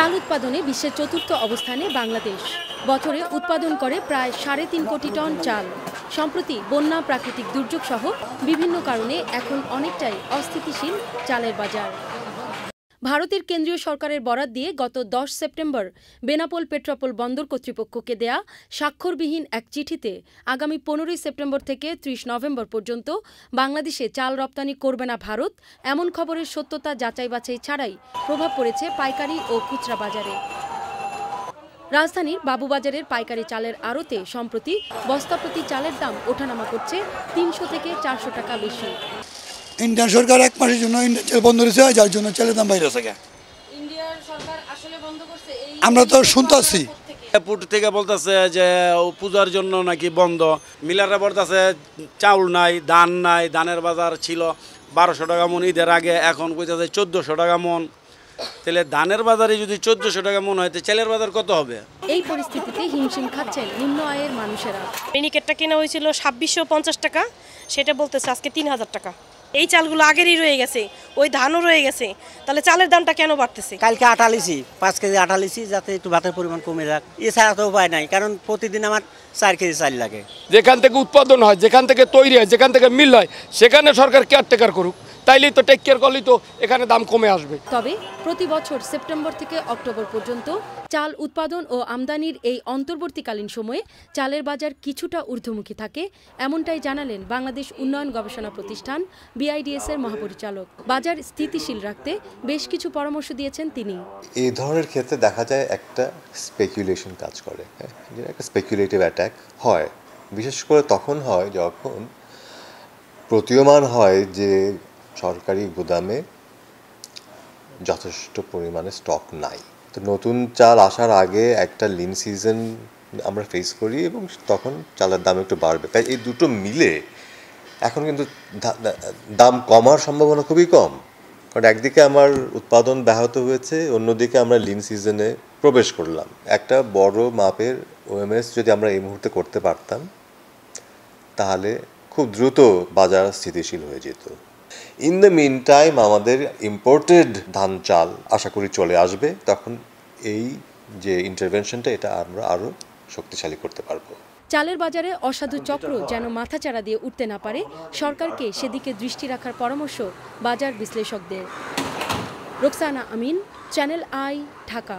চাল উৎপাদনে বিশ্বের চতুর্থ অবস্থানে বাংলাদেশ বছরে উৎপাদন করে প্রায় সাড়ে তিন কোটি টন চাল সম্প্রতি বন্যা প্রাকৃতিক দুর্যোগ সহ বিভিন্ন কারণে এখন অনেকটাই অস্থিতিশীল চালের বাজার ভারতের কেন্দ্রীয় সরকারের বরাত দিয়ে গত দশ সেপ্টেম্বর বেনাপোল পেট্রাপোল বন্দর কর্তৃপক্ষকে দেয়া স্বাক্ষরবিহীন এক চিঠিতে আগামী পনেরোই সেপ্টেম্বর থেকে ত্রিশ নভেম্বর পর্যন্ত বাংলাদেশে চাল রপ্তানি করবে না ভারত এমন খবরের সত্যতা যাচাই বাছাই ছাড়াই প্রভাব পড়েছে পাইকারি ও খুচরা বাজারে রাজধানীর বাবুবাজারের পাইকারি চালের আড়তে সম্প্রতি বস্তাপ্রতি চালের দাম ওঠানামা করছে তিনশো থেকে চারশো টাকা বেশি ইন্ডিয়ান সরকার এক মাসের জন্য ইন্ডিয়ান বন্ধ রয়েছে যার জন্য চালের দাম বাইরে থাকে আমরা তো শুনতেছি এয়ারপোর্ট থেকে বলতেছে যে পূজার জন্য নাকি বন্ধ মিলাররা বলতেছে চাউল নাই ধান নাই ধানের বাজার ছিল বারোশো টাকা মন ঈদের আগে এখন কইতেছে চোদ্দোশো টাকা মন তাহলে ধানের বাজারে যদি চোদ্দোশো টাকা মন হয় চালের বাজার কত হবে এই পরিস্থিতিতে হিমশিম খাচ্ছেন নিম্ন আয়ের মানুষেরা মিনিকেটটা কেনা হয়েছিল ছাব্বিশশো পঞ্চাশ টাকা সেটা বলতেছে আজকে তিন হাজার টাকা এই চালগুলো আগেরই রয়ে গেছে ওই ধানও রয়ে গেছে তাহলে চালের দামটা কেন বাড়তেছে কালকে আটা লিছি পাঁচ কেজি আটা লিছি যাতে একটু ভাতের পরিমাণ কমে যাক এছাড়া তো উপায় নাই কারণ প্রতিদিন আমার চার কেজি চাল লাগে যেখান থেকে উৎপাদন হয় যেখান থেকে তৈরি হয় যেখান থেকে মিল হয় সেখানে সরকার কেয়ারটেকার করুক তাইলেই তো টেক কেয়ার করলেই তো এখানে দাম কমে আসবে তবে প্রতি বছর সেপ্টেম্বর থেকে অক্টোবর পর্যন্ত চাল উৎপাদন ও আমদানির এই অন্তর্বর্তীকালীন সময়ে চালের বাজার কিছুটা ঊর্ধ্বমুখী থাকে এমনটাই জানালেন বাংলাদেশ উন্নয়ন গবেষণা প্রতিষ্ঠান বিআইডিএস এর মহাপরিচালক বাজার স্থিতিশীল রাখতে বেশ কিছু পরামর্শ দিয়েছেন তিনি এই ধরনের ক্ষেত্রে দেখা যায় একটা স্পেকুলেশন কাজ করে হ্যাঁ? একটা স্পেকুলেটিভ অ্যাটাক হয় বিশেষ করে তখন হয় যখন প্রতীয়মান হয় যে সরকারি গুদামে যথেষ্ট পরিমাণে স্টক নাই তো নতুন চাল আসার আগে একটা লিন সিজন আমরা ফেস করি এবং তখন চালের দাম একটু বাড়বে তাই এই দুটো মিলে এখন কিন্তু দাম কমার সম্ভাবনা খুবই কম কারণ একদিকে আমার উৎপাদন ব্যাহত হয়েছে অন্যদিকে আমরা লিন সিজনে প্রবেশ করলাম একটা বড় মাপের ওএমএস যদি আমরা এই মুহূর্তে করতে পারতাম তাহলে খুব দ্রুত বাজার স্থিতিশীল হয়ে যেত in the meantime imported ইম্পোর্টেড ধান চাল আশা করি চলে আসবে তখন এই যে ইন্টারভেনশনটা এটা আমরা আরও শক্তিশালী করতে পারবো চালের বাজারে অসাধু চক্র যেন মাথাচাড়া দিয়ে উঠতে না পারে সরকারকে সেদিকে দৃষ্টি রাখার পরামর্শ বাজার বিশ্লেষকদের রোকসানা আমিন চ্যানেল আই ঢাকা